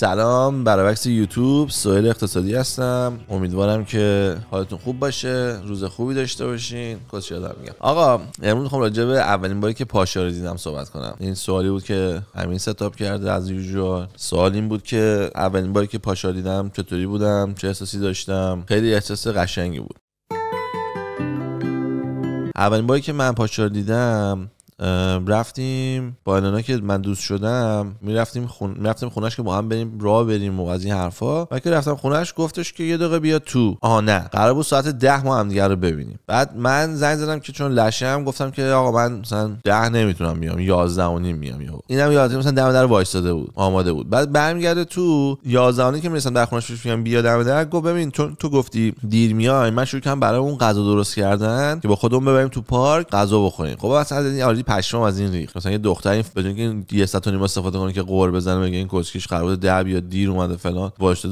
سلام برابکس یوتیوب سوهل اقتصادی هستم امیدوارم که حالتون خوب باشه روز خوبی داشته باشین یادم میگم آقا امروز میخوام راجع به اولین باری که پاشا رو دیدم صحبت کنم این سوالی بود که همین ستاپ کرده از یوزوال سوال این بود که اولین باری که پاشا دیدم چطوری بودم چه احساسی داشتم خیلی احساس قشنگی بود اولین باری که من پاشا دیدم رفتیم با النا که من دوست شدم میرفتیم خون... میرفتیم خونش که با هم بریم راه بریم و از این حرفا و که رفتم خونش گفتش که یه دقیقه بیا تو آها نه قرار بود ساعت ده ما هم رو ببینیم بعد من زنگ زدم که چون لشم گفتم که آقا من مثلا ده نمیتونم بیام 11 و نیم میام یهو اینم یادت مثلا دم در وایساده بود آماده بود بعد برمیگرده تو 11 که میرسم در خونش میگم بیا دم در گفت ببین تو تو گفتی دیر میای من شروع کردم برای اون غذا درست کردن که با خودمون ببریم تو پارک غذا بخوریم خب اصلا پشمام از این ریخ مثلا یه این بدون که یه ساعت نیم استفاده کنه که قور بزنه بگه این کوچکیش قرار دب یا دیر اومده فلان واشته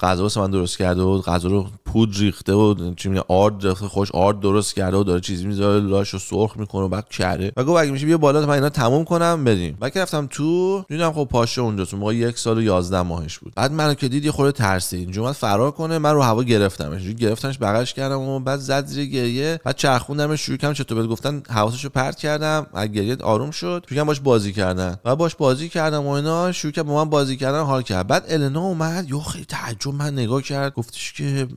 غذا واسه من درست کرده و غذا رو پود ریخته و چی میگه آرد خوش آرد درست کرده و داره چیزی میذاره لاشو سرخ میکنه و بعد کره و گفت اگه میشه بیا بالا من اینا تموم کنم بدیم بعد رفتم تو دیدم خب پاشه اونجا تو موقع یک سال و 11 ماهش بود بعد منو که دید یه خورده ترسید اینجا فرار کنه من رو هوا گرفتمش گرفتنش بغلش کردم و بعد زد زیر گریه بعد چرخوندمش شروع کردم چطور بهت گفتن حواسشو پرت کردم گریه آروم شد شروع باش بازی کردن و باش بازی کردم و اینا شروع که با من بازی کردن حال کرد بعد النا اومد یو خیلی تعجب من نگاه کرد گفتش که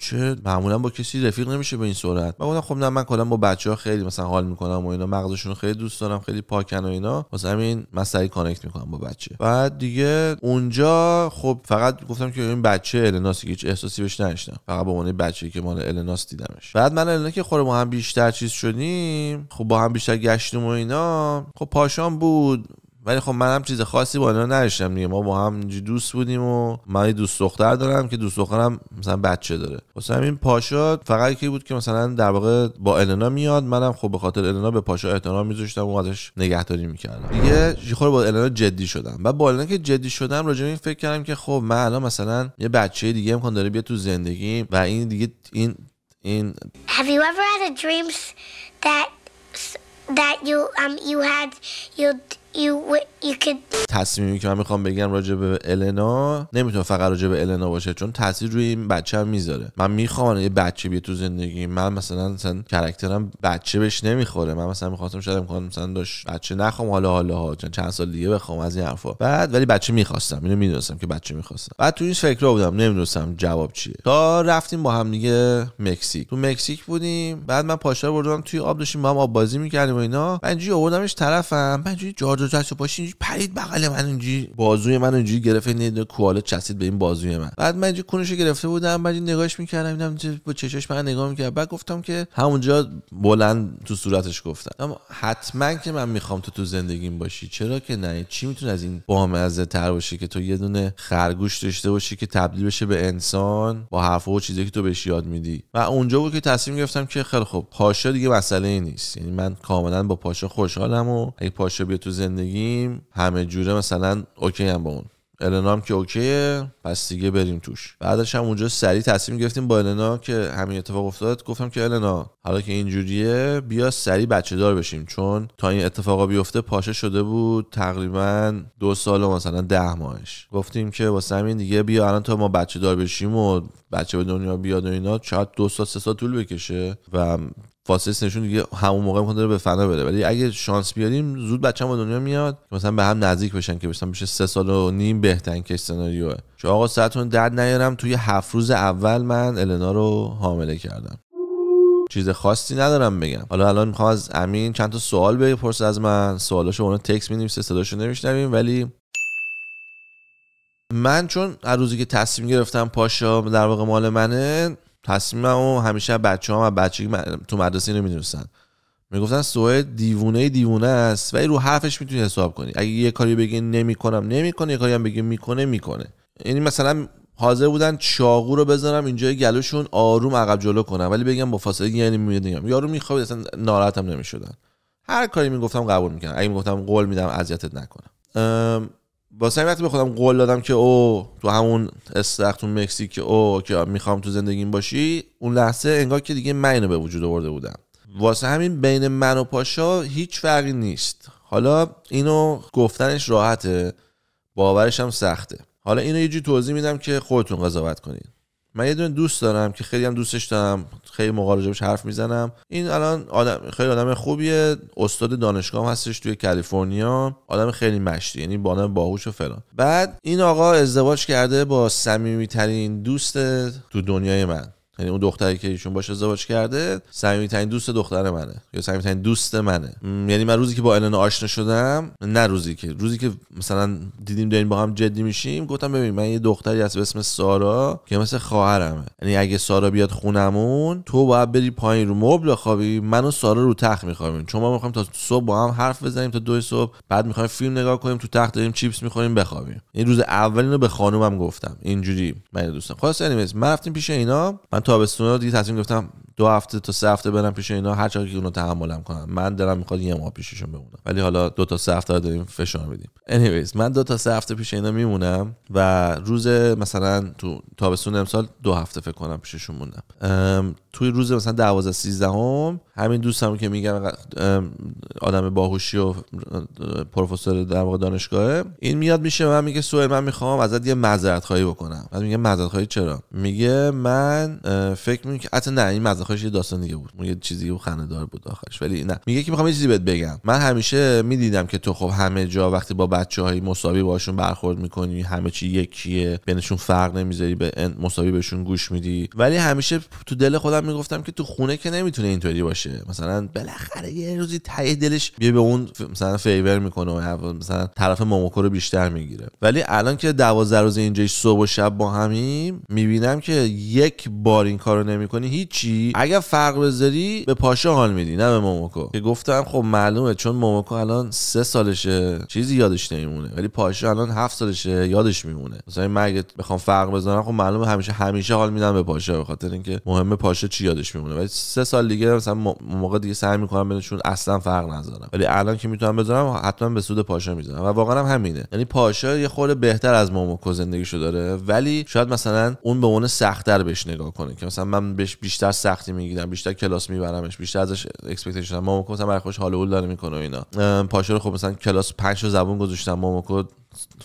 چه معمولا با کسی رفیق نمیشه به این سرعت من گفتم خب نه من کلا با بچه ها خیلی مثلا حال میکنم و اینا مغزشون خیلی دوست دارم خیلی پاکن و اینا واسه همین من سری کانکت میکنم با بچه بعد دیگه اونجا خب فقط گفتم که این بچه النا که هیچ احساسی بهش نداشتم فقط به عنوان بچه که مال الناس دیدمش بعد من النا که خود خب ما خب هم بیشتر چیز شدیم خب با هم بیشتر گشتم و اینا خب پاشان بود ولی خب منم چیز خاصی با اینا نداشتم دیگه ما با هم دوست بودیم و من یه دوست دختر دارم که دوست دخترم مثلا بچه داره واسه همین پاشا فقط کی بود که مثلا در واقع با النا میاد منم خب به خاطر النا به پاشا احترام میذاشتم و ازش نگهداری میکردم دیگه خود با النا جدی شدم و با النا که جدی شدم راجع این فکر کردم که خب من الان مثلا یه بچه دیگه امکان داره بیاد تو زندگی و این دیگه این این Have you ever had dreams that that you um you had you تصمیمی که من میخوام بگم راجع به النا نمیتونه فقط راجع به النا باشه چون تاثیر روی این بچه هم میذاره من میخوام یه بچه بیه تو زندگی من مثلا مثلا کرکترم بچه بهش نمیخوره من مثلا میخواستم شاید امکان مثلا داشت بچه نخوام حالا حالا ها چند سال دیگه بخوام از این حرفا بعد ولی بچه میخواستم اینو میدونستم که بچه میخواستم بعد تو این فکر بودم نمیدونستم جواب چیه تا رفتیم با هم دیگه مکزیک تو مکزیک بودیم بعد من پاشا بردم توی آب داشتیم با هم آب بازی میکردیم و اینا من آوردمش طرفم من دوتا باشین پاشین پرید بغل من اینجوری بازوی من اینجوری گرفته یعنی نه کوالا چسید به این بازوی من بعد من اینجوری کونشو گرفته بودم بعد نگاهش میکردم دیدم با چشاش من نگاه میکرد بعد گفتم که همونجا بلند تو صورتش گفتم اما حتما که من میخوام تو تو زندگیم باشی چرا که نه چی میتونه از این بامزه تر باشه که تو یه دونه خرگوش داشته باشی که تبدیل بشه به انسان با حرف و چیزی که تو بهش یاد میدی و اونجا بود که تصمیم گرفتم که خیلی خب پاشا دیگه مسئله ای نیست یعنی من کاملا با پاشا خوشحالم و اگه پاشا بیا تو زندگی زندگیم همه جوره مثلا اوکی هم با اون النا هم که اوکیه پس دیگه بریم توش بعدش هم اونجا سریع تصمیم گرفتیم با النا که همین اتفاق افتاد گفتم که النا حالا که اینجوریه بیا سریع بچه دار بشیم چون تا این اتفاقا بیفته پاشه شده بود تقریبا دو سال و مثلا ده ماهش گفتیم که واسه همین دیگه بیا الان تا ما بچه دار بشیم و بچه به دنیا بیاد و اینا شاید دو سال سه سال طول بکشه و فاصله سنشون دیگه همون موقع رو به فنا بره ولی اگه شانس بیاریم زود بچه به دنیا میاد که مثلا به هم نزدیک بشن که مثلا بشه سه سال و نیم بهترین که سناریوه چون آقا ساعتون درد نیارم توی هفت روز اول من النا رو حامله کردم چیز خاصی ندارم بگم حالا الان میخوام از امین چند تا سوال بپرس از من سوالاشو اون تکس مینویسه صداشو نمیشنویم ولی من چون از روزی که تصمیم گرفتم پاشا در واقع مال منه تصمیممو همیشه بچه هم و بچه تو مدرسه اینو میدونستن میگفتن سوئد دیوونه دیوونه است ولی رو حرفش میتونی حساب کنی اگه یه کاری بگی نمیکنم نمیکنه یه کاری هم بگی میکنه میکنه یعنی مثلا حاضر بودن چاقو رو بزنم اینجا گلوشون آروم عقب جلو کنم ولی بگم با فاصله یعنی میدونم یارو میخواد اصلا ناراحتم نمیشدن هر کاری میگفتم قبول میکنم اگه میگفتم قول میدم اذیتت نکنم واسه وقتی به خودم قول دادم که او تو همون استخت تو که او که میخوام تو زندگیم باشی اون لحظه انگار که دیگه من به وجود آورده بودم واسه همین بین من و پاشا هیچ فرقی نیست حالا اینو گفتنش راحته باورش هم سخته حالا اینو یه جوری توضیح میدم که خودتون قضاوت کنید من یه دونه دوست دارم که خیلی هم دوستش دارم خیلی بهش حرف میزنم این الان آدم خیلی آدم خوبیه استاد دانشگاه هم هستش توی کالیفرنیا آدم خیلی مشتی یعنی با آدم باهوش و فلان بعد این آقا ازدواج کرده با صمیمیترین دوست تو دنیای من یعنی اون دختری که ایشون باشه ازدواج کرده صمیمترین دوست دختر منه یا صمیمیترین دوست منه یعنی من روزی که با النا آشنا شدم نه روزی که روزی که مثلا دیدیم داریم با هم جدی میشیم گفتم ببین من یه دختری هست به اسم سارا که مثل خواهرمه یعنی اگه سارا بیاد خونمون تو باید بری پایین رو مبل بخوابی من و سارا رو تخت میخوابیم چون ما میخوایم تا صبح با هم حرف بزنیم تا دو صبح بعد میخوایم فیلم نگاه کنیم تو تخت داریم چیپس میخوریم بخوابیم این روز اولینو به خانومم گفتم اینجوری من دوستم خلاص یعنی من رفتیم پیش اینا من رو دیگه تصمیم گرفتم دو هفته تا سه هفته برم پیش اینا هر چقدر که اونو تحملم کنم من دارم میخواد یه ماه پیششون بمونم ولی حالا دو تا سه هفته داریم فشار میدیم انیویز من دو تا سه هفته پیش اینا میمونم و روز مثلا تو تابستون امسال دو هفته فکر کنم پیششون موندم توی روز مثلا 12 13 هم همین دوستم که میگم آدم باهوشی و پروفسور در واقع دانشگاه این میاد میشه من میگه سوئ من میخوام ازت یه معذرت خواهی بکنم بعد میگه معذرت خواهی چرا میگه من فکر میکنم حتی نه این معذرت آخرش یه داستان دیگه بود یه چیزی خنده دار بود آخرش ولی نه میگه که میخوام یه چیزی بهت بگم من همیشه میدیدم که تو خب همه جا وقتی با بچه های مساوی باشون برخورد میکنی همه چی یکیه بینشون فرق نمیذاری به مساوی بهشون گوش میدی ولی همیشه تو دل خودم میگفتم که تو خونه که نمیتونه اینطوری باشه مثلا بالاخره یه روزی ته دلش بیا به اون مثلا فیور میکنه و مثلا طرف موموکو رو بیشتر میگیره ولی الان که 12 روز اینجای صبح و شب با همیم میبینم که یک بار این کارو نمیکنی هیچی اگر فرق بذاری به پاشا حال میدی نه به موموکو که گفتم خب معلومه چون موموکو الان سه سالشه چیزی یادش نمیمونه ولی پاشا الان هفت سالشه یادش میمونه مثلا من اگه بخوام فرق بزنم خب معلومه همیشه همیشه حال میدم به پاشا به خاطر اینکه مهمه پاشا چی یادش میمونه ولی سه سال دیگه مثلا موقع دیگه سعی میکنم بینشون اصلا فرق نذارم ولی الان که میتونم بذارم حتما به سود پاشا میذارم و واقعا هم همینه یعنی پاشا یه خورده بهتر از موموکو زندگیشو داره ولی شاید مثلا اون به اون سختتر بهش نگاه کنه که مثلا من بهش بیشتر سخت سختی میگیرم بیشتر کلاس میبرمش بیشتر ازش اکسپکتیشن ماموکو مثلا برای خوش حال اول داره میکنه اینا اینا پاشو خب مثلا کلاس 5 زبون گذاشتم ماموکو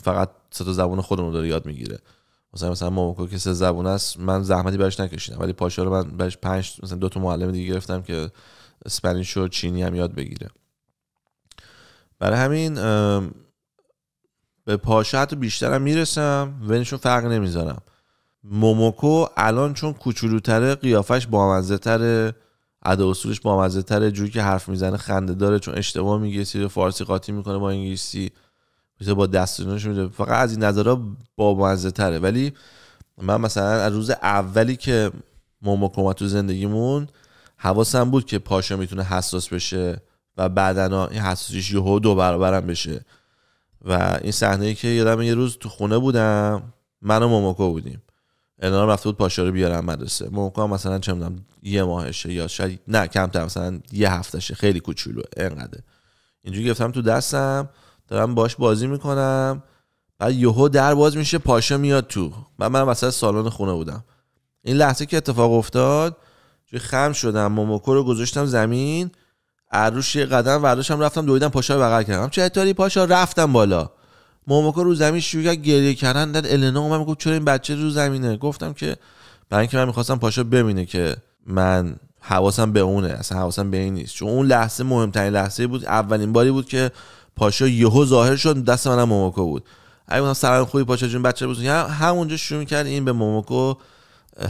فقط سه تا زبون خودمون داره یاد میگیره مثلا مثلا ماموکو که سه زبون است من زحمتی براش نکشیدم ولی پاشا رو من براش 5 مثلا دو تا معلم دیگه گرفتم که اسپانیش و چینی هم یاد بگیره برای همین به پاشا حتی بیشترم میرسم ولشون فرق نمیذارم موموکو الان چون کوچولوتره قیافش بامزه تره ادا اصولش بامزه تره جوری که حرف میزنه خنده داره چون اشتباه میگه فارسی قاطی میکنه با انگلیسی میشه با دستونش میده فقط از این نظرها بامزه تره ولی من مثلا از روز اولی که موموکو ما تو زندگیمون حواسم بود که پاشا میتونه حساس بشه و بعدنا این حساسیش یهو دو برابرم بشه و این صحنه ای که یادم یه روز تو خونه بودم من و موموکو بودیم الان رفته بود پاشا رو بیارم مدرسه موقع مثلا چه میدونم یه ماهشه یا شاید نه کمتر مثلا یه هفتهشه خیلی کوچولو انقدر اینجوری گفتم تو دستم دارم باش بازی میکنم بعد یهو در باز میشه پاشا میاد تو و من مثلا سالن خونه بودم این لحظه که اتفاق افتاد جو خم شدم موموکو رو گذاشتم زمین عروش یه قدم ورداشم رفتم دویدم پاشا رو بغل کردم چه اتاری پاشا رفتم بالا موموکو رو زمین شروع کرد گریه کردن داد النا اومد گفت چرا این بچه رو زمینه گفتم که برای اینکه من میخواستم پاشا ببینه که من حواسم به اونه اصلا حواسم به این نیست چون اون لحظه مهمترین لحظه بود اولین باری بود که پاشا یهو ظاهر شد دست منم موموکو بود اگه سلام خوبی پاشا جون بچه بود همونجا شروع کرد این به موموکو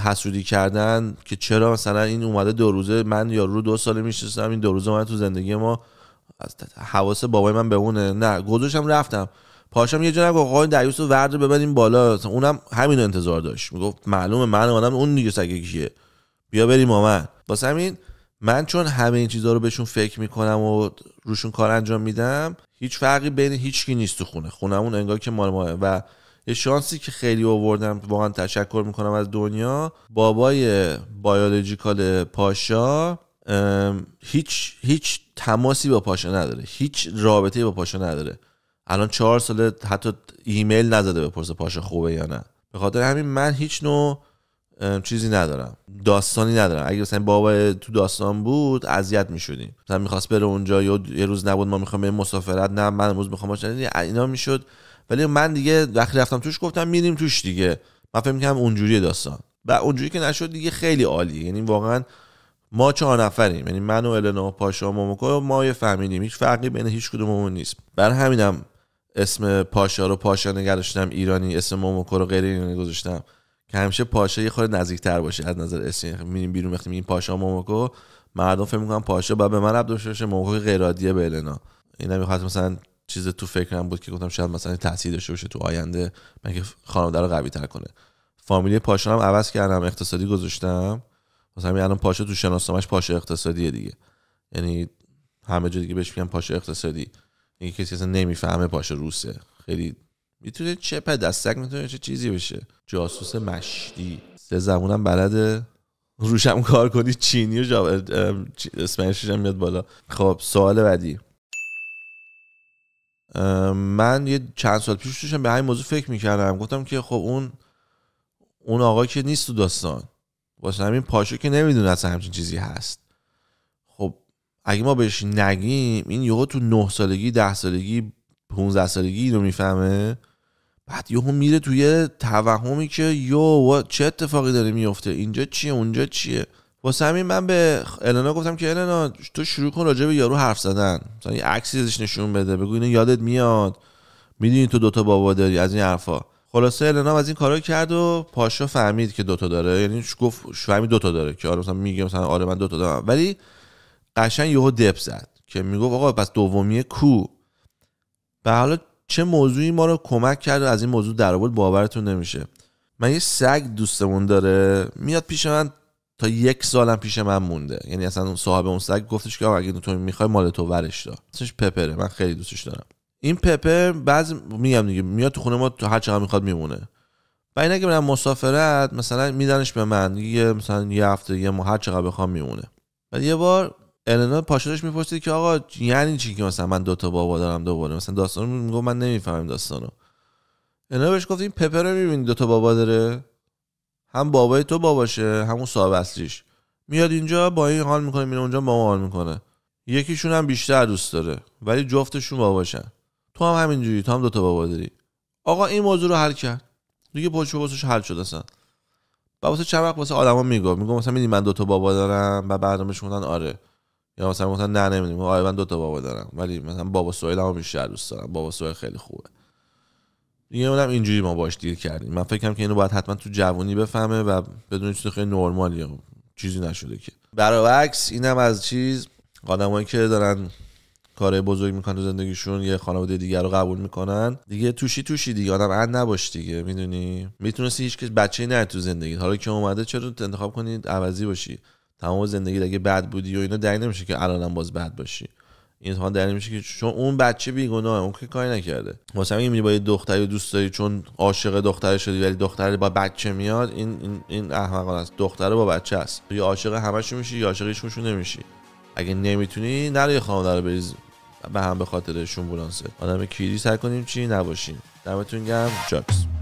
حسودی کردن که چرا مثلا این اومده دو روزه من یا رو دو ساله میشستم این دو روزه من تو زندگی ما از حواس بابای من به اونه نه گذاشتم رفتم پاشم یه جا گفت آقا دریوس رو ورد ببریم بالا اونم همین انتظار داشت میگفت معلومه من آدم اون دیگه سگ کیه بیا بریم با من واسه همین من چون همه این چیزها رو بهشون فکر میکنم و روشون کار انجام میدم هیچ فرقی بین هیچکی نیست تو خونه خونمون انگار که مال ماه و یه شانسی که خیلی آوردم واقعا تشکر میکنم از دنیا بابای بایولوژیکال پاشا هیچ هیچ تماسی با پاشا نداره هیچ رابطه با پاشا نداره الان چهار ساله حتی ایمیل نزده بپرسه پاش خوبه یا نه به خاطر همین من هیچ نوع چیزی ندارم داستانی ندارم اگه مثلا بابا تو داستان بود اذیت میشدیم مثلا میخواست بره اونجا یا یه روز نبود ما میخوام بریم مسافرت نه من امروز میخوام باشم یعنی اینا میشد ولی من دیگه وقتی رفتم توش گفتم میریم توش دیگه من فکر میکنم اونجوری داستان و اونجوری که نشد دیگه خیلی عالیه یعنی واقعا ما چهار نفریم یعنی من و النا و پاشا و ما یه فهمیدیم هیچ فرقی بین هیچ کدوممون نیست بر همینم اسم پاشا رو پاشا نگرشتم ایرانی اسم موموکو رو غیر ایرانی گذاشتم که همیشه پاشا یه خورده نزدیکتر باشه از نظر اسم خب میریم بیرون وقتی این پاشا موموکو مردم فکر میکنن پاشا بعد به من رب داشته باشه موموکو غیر عادیه به النا اینا میخواد مثلا چیز تو فکرم بود که گفتم شاید مثلا تاثیر داشته باشه تو آینده من که خانواده رو قوی کنه فامیلی پاشا هم عوض کردم اقتصادی گذاشتم مثلا الان الان پاشا تو شناسنامش پاشا اقتصادیه دیگه یعنی همه جا که بهش میگن پاشا اقتصادی این کسی اصلا نمیفهمه پاش روسه خیلی میتونه چه دستک میتونه چه چیزی بشه جاسوس مشتی سه زبونم بلده روشم کار کنی چینی و جا هم میاد بالا خب سوال بعدی من یه چند سال پیش داشتم به همین موضوع فکر میکردم گفتم که خب اون اون آقا که نیست تو داستان واسه همین پاشو که نمیدونه اصلا همچین چیزی هست اگه ما بهش نگیم این یهو تو 9 سالگی 10 سالگی 15 سالگی رو میفهمه بعد یهو میره توی توهمی که یو چه اتفاقی داره میفته اینجا چیه اونجا چیه واسه همین من به النا گفتم که النا تو شروع کن راجع به یارو حرف زدن مثلا یه عکسی ازش نشون بده بگو اینو یادت میاد میدونی تو دوتا بابا داری از این حرفا خلاصه النا از این کارا کرد و پاشا فهمید که دوتا داره یعنی گفت فهمید دوتا داره که آره مثلا میگه مثلا آره من دوتا دارم ولی قشنگ یهو دپ زد که میگو آقا پس دومیه کو به حالا چه موضوعی ما رو کمک کرد از این موضوع در آورد باورتون نمیشه من یه سگ دوستمون داره میاد پیش من تا یک سالم پیش من مونده یعنی اصلا صاحب اون سگ گفتش که اگه تو میخوای مال تو ورش دار اسمش پپره من خیلی دوستش دارم این پپر بعضی میگم دیگه میاد تو خونه ما تو هر چقدر میخواد میمونه و این اگه مسافرت مثلا میدنش به من یه مثلا یه هفته یه ماه هر چقدر بخوام میمونه و یه بار النا پاشداش میپرسید که آقا یعنی چی که مثلا من دوتا بابا دارم دوباره مثلا داستانو میگو من نمیفهمم داستانو النا بهش این پپر رو میبینی دوتا بابا داره هم بابای تو باباشه همون صاحب اصلیش میاد اینجا با این حال میکنه میره اونجا با حال میکنه یکیشون هم بیشتر دوست داره ولی جفتشون باباشن تو هم همینجوری تو هم دوتا بابا داری آقا این موضوع رو حل کرد دیگه پشت باسش حل شد اصلا و واسه چند وقت واسه آدما میگفت مثلا میدی من دوتا بابا دارم و برنامه آره یا مثلا مثلا نه نمیدونم آره من دو تا بابا دارم ولی مثلا بابا سویل هم بیشتر دوست دارم بابا سویل خیلی خوبه دیگه اونم اینجوری ما باش دیر کردیم من فکرم که اینو باید حتما تو جوونی بفهمه و بدون چیز خیلی نرمالی چیزی نشده که برعکس اینم از چیز آدمایی که دارن کارهای بزرگ میکنن تو زندگیشون یه خانواده دیگر رو قبول میکنن دیگه توشی توشی دیگه آدم عد نباش دیگه میدونی میتونستی هیچ بچه نه تو زندگی حالا که اومده چرا انتخاب کنید عوضی باشی تمام زندگی اگه بد بودی و اینا دلیل نمیشه که الانم باز بد باشی این اتفاقا دلیل میشه که چون اون بچه بیگناه اون که کاری نکرده واسه همین با یه دختری دوست داری چون عاشق دختر شدی ولی دختر با بچه میاد این این این احمقانه است دختر با بچه است یا عاشق همشون میشی یا عاشق نمیشی اگه نمیتونی یه خانواده رو بریز به هم به خاطرشون بولانسه آدم کیری سر کنیم چی نباشیم دمتون گرم چاکس